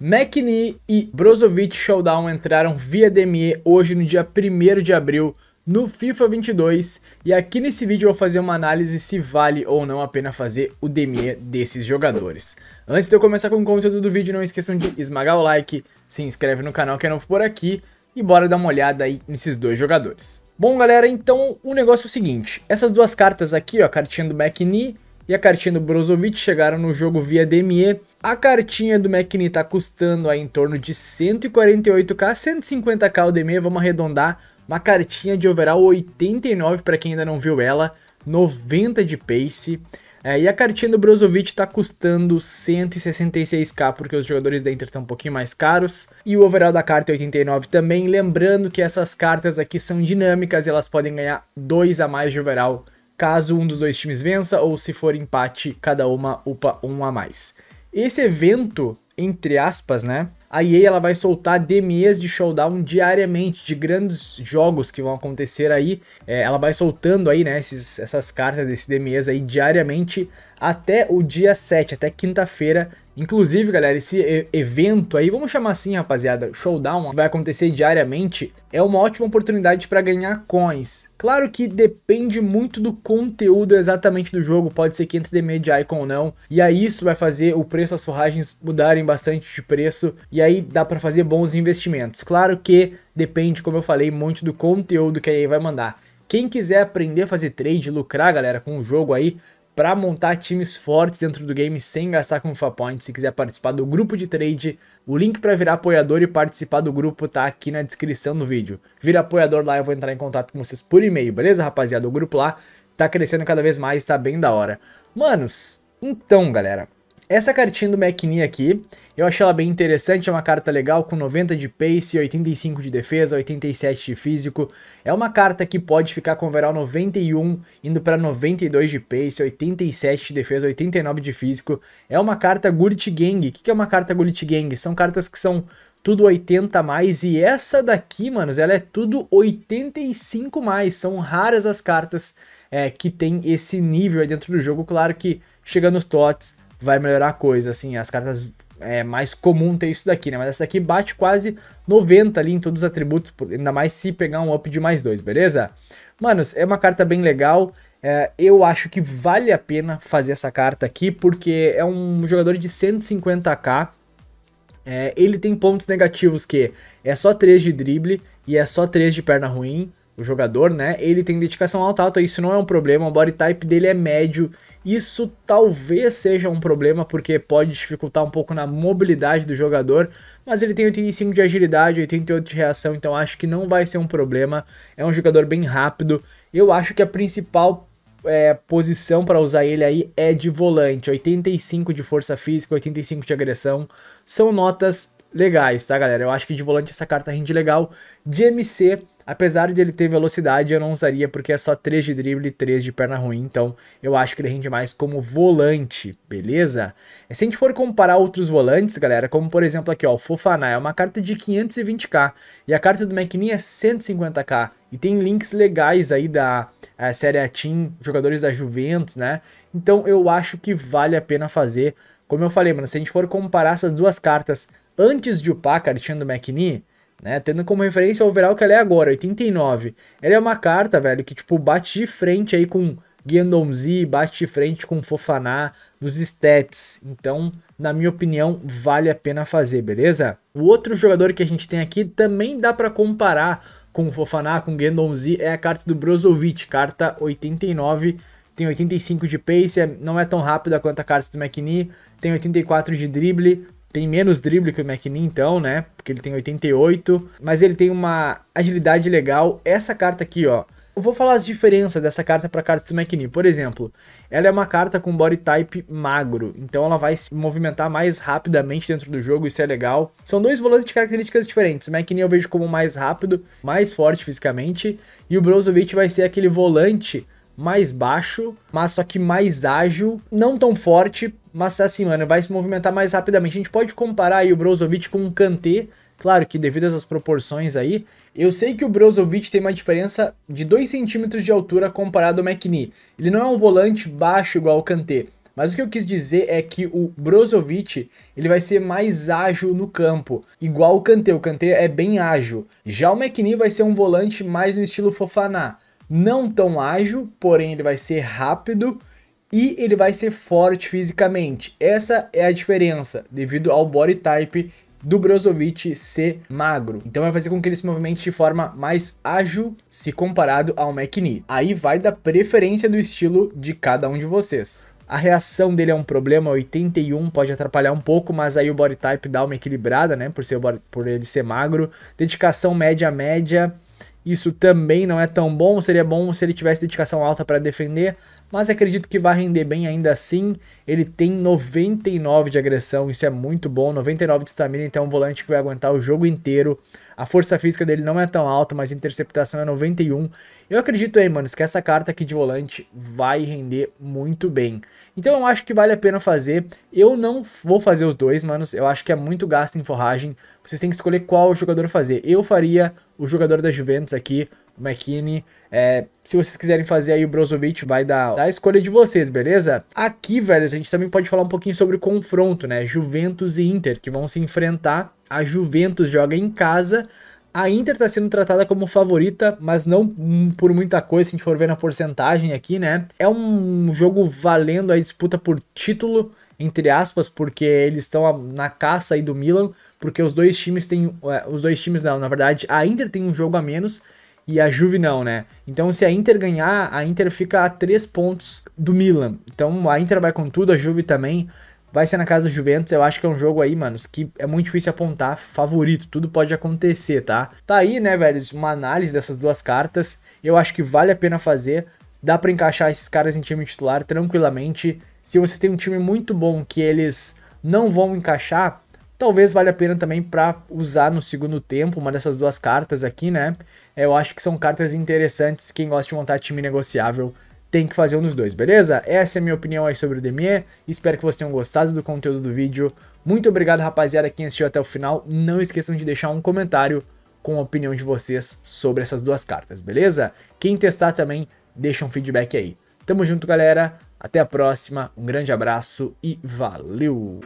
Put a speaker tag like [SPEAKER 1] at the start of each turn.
[SPEAKER 1] McNee e Brozovic Showdown entraram via DME hoje no dia 1 de abril no FIFA 22 e aqui nesse vídeo eu vou fazer uma análise se vale ou não a pena fazer o DME desses jogadores. Antes de eu começar com o conteúdo do vídeo, não esqueçam de esmagar o like, se inscreve no canal que é novo por aqui e bora dar uma olhada aí nesses dois jogadores. Bom galera, então o negócio é o seguinte, essas duas cartas aqui, ó, a cartinha do McNee e a cartinha do Brozovic chegaram no jogo via DME. A cartinha do McKinney está custando aí em torno de 148k, 150k o DME, vamos arredondar. Uma cartinha de overall 89 para quem ainda não viu ela, 90 de pace. É, e a cartinha do Brozovic está custando 166k, porque os jogadores da Inter estão um pouquinho mais caros. E o overall da carta é 89 também. Lembrando que essas cartas aqui são dinâmicas e elas podem ganhar 2 a mais de overall Caso um dos dois times vença ou se for empate, cada uma upa um a mais. Esse evento, entre aspas, né? a EA ela vai soltar DMEs de showdown diariamente, de grandes jogos que vão acontecer aí. É, ela vai soltando aí, né, esses, essas cartas desse DMEs aí diariamente até o dia 7, até quinta-feira. Inclusive, galera, esse evento aí, vamos chamar assim, rapaziada, showdown, que vai acontecer diariamente, é uma ótima oportunidade para ganhar coins. Claro que depende muito do conteúdo exatamente do jogo, pode ser que entre DME de Icon ou não, e aí isso vai fazer o preço das forragens mudarem bastante de preço, e e aí dá para fazer bons investimentos. Claro que depende, como eu falei, muito do conteúdo que aí vai mandar. Quem quiser aprender a fazer trade, lucrar, galera, com o jogo aí, para montar times fortes dentro do game sem gastar com Fapoint. Se quiser participar do grupo de trade, o link para virar apoiador e participar do grupo tá aqui na descrição do vídeo. Vira apoiador lá, eu vou entrar em contato com vocês por e-mail, beleza, rapaziada? O grupo lá tá crescendo cada vez mais, tá bem da hora. Manos, então, galera, essa cartinha do McNee aqui, eu achei ela bem interessante, é uma carta legal com 90 de pace, 85 de defesa, 87 de físico. É uma carta que pode ficar com overall 91, indo para 92 de pace, 87 de defesa, 89 de físico. É uma carta Gurit Gang. O que é uma carta Gurit Gang? São cartas que são tudo 80 mais e essa daqui, manos, ela é tudo 85 mais. São raras as cartas é, que tem esse nível dentro do jogo. Claro que chega nos TOTS vai melhorar a coisa, assim, as cartas é mais comum ter isso daqui, né? Mas essa daqui bate quase 90 ali em todos os atributos, ainda mais se pegar um up de mais dois, beleza? Manos, é uma carta bem legal, é, eu acho que vale a pena fazer essa carta aqui, porque é um jogador de 150k, é, ele tem pontos negativos que é só 3 de drible e é só 3 de perna ruim, o jogador, né? Ele tem dedicação alta, alta, isso não é um problema. O body type dele é médio. Isso talvez seja um problema porque pode dificultar um pouco na mobilidade do jogador, mas ele tem 85 de agilidade, 88 de reação, então acho que não vai ser um problema. É um jogador bem rápido. Eu acho que a principal é, posição para usar ele aí é de volante. 85 de força física, 85 de agressão. São notas legais, tá, galera? Eu acho que de volante essa carta rende legal. De MC Apesar de ele ter velocidade, eu não usaria porque é só 3 de drible e 3 de perna ruim, então eu acho que ele rende mais como volante, beleza? É, se a gente for comparar outros volantes, galera, como por exemplo aqui, ó, o Fofaná é uma carta de 520k e a carta do McNeil é 150k. E tem links legais aí da é, Série A Team, jogadores da Juventus, né? Então eu acho que vale a pena fazer. Como eu falei, mano, se a gente for comparar essas duas cartas antes de upar a cartinha do McNeil, né? Tendo como referência o overall que ela é agora, 89. Ela é uma carta, velho, que tipo bate de frente aí com Guendonzi, bate de frente com Fofaná nos stats. Então, na minha opinião, vale a pena fazer, beleza? O outro jogador que a gente tem aqui também dá para comparar com Fofaná, com Guendonzi, é a carta do Brozovic, carta 89 tem 85 de pace, é, não é tão rápida quanto a carta do McNee, tem 84 de drible, tem menos drible que o McNeil então, né? Porque ele tem 88, mas ele tem uma agilidade legal. Essa carta aqui, ó. Eu vou falar as diferenças dessa carta para a carta do McNeil. Por exemplo, ela é uma carta com body type magro, então ela vai se movimentar mais rapidamente dentro do jogo, isso é legal. São dois volantes de características diferentes. O McNeil eu vejo como mais rápido, mais forte fisicamente, e o Brozovic vai ser aquele volante mais baixo, mas só que mais ágil, não tão forte, mas tá assim, mano, vai se movimentar mais rapidamente. A gente pode comparar aí o Brozovic com o Kanté, claro que devido a essas proporções aí, eu sei que o Brozovic tem uma diferença de 2 centímetros de altura comparado ao McNee. Ele não é um volante baixo igual o Kanté, mas o que eu quis dizer é que o Brozovic, ele vai ser mais ágil no campo, igual o Kanté, o Kanté é bem ágil. Já o McNee vai ser um volante mais no estilo Fofaná, não tão ágil, porém ele vai ser rápido e ele vai ser forte fisicamente. Essa é a diferença devido ao body type do Brozovic ser magro. Então vai fazer com que ele se movimente de forma mais ágil se comparado ao McNee. Aí vai da preferência do estilo de cada um de vocês. A reação dele é um problema, 81 pode atrapalhar um pouco, mas aí o body type dá uma equilibrada, né, por, ser, por ele ser magro. Dedicação média-média, isso também não é tão bom. Seria bom se ele tivesse dedicação alta para defender, mas acredito que vai render bem ainda assim. Ele tem 99 de agressão, isso é muito bom, 99 de estamina, então é um volante que vai aguentar o jogo inteiro. A força física dele não é tão alta, mas a interceptação é 91. Eu acredito aí, mano, que essa carta aqui de volante vai render muito bem. Então eu acho que vale a pena fazer. Eu não vou fazer os dois, manos. Eu acho que é muito gasto em forragem. Vocês têm que escolher qual jogador fazer. Eu faria o jogador da Juventus aqui, McKinney. É, se vocês quiserem fazer aí o Brozovic, vai dar, a escolha de vocês, beleza? Aqui, velho, a gente também pode falar um pouquinho sobre o confronto, né? Juventus e Inter, que vão se enfrentar. A Juventus joga em casa, a Inter está sendo tratada como favorita, mas não por muita coisa, se a gente for ver na porcentagem aqui, né? É um jogo valendo a disputa por título, entre aspas, porque eles estão na caça aí do Milan, porque os dois times têm. É, os dois times não, na verdade, a Inter tem um jogo a menos e a Juve não, né? Então se a Inter ganhar, a Inter fica a 3 pontos do Milan. Então a Inter vai com tudo, a Juve também. Vai ser na casa do Juventus, eu acho que é um jogo aí, mano, que é muito difícil apontar favorito, tudo pode acontecer, tá? Tá aí, né, velho, uma análise dessas duas cartas, eu acho que vale a pena fazer, dá para encaixar esses caras em time titular tranquilamente. Se vocês têm um time muito bom que eles não vão encaixar, Talvez valha a pena também para usar no segundo tempo uma dessas duas cartas aqui, né? É, eu acho que são cartas interessantes. Quem gosta de montar time negociável tem que fazer um dos dois, beleza? Essa é a minha opinião aí sobre o Demier. Espero que vocês tenham gostado do conteúdo do vídeo. Muito obrigado, rapaziada, quem assistiu até o final. Não esqueçam de deixar um comentário com a opinião de vocês sobre essas duas cartas, beleza? Quem testar também, deixa um feedback aí. Tamo junto, galera. Até a próxima. Um grande abraço e valeu!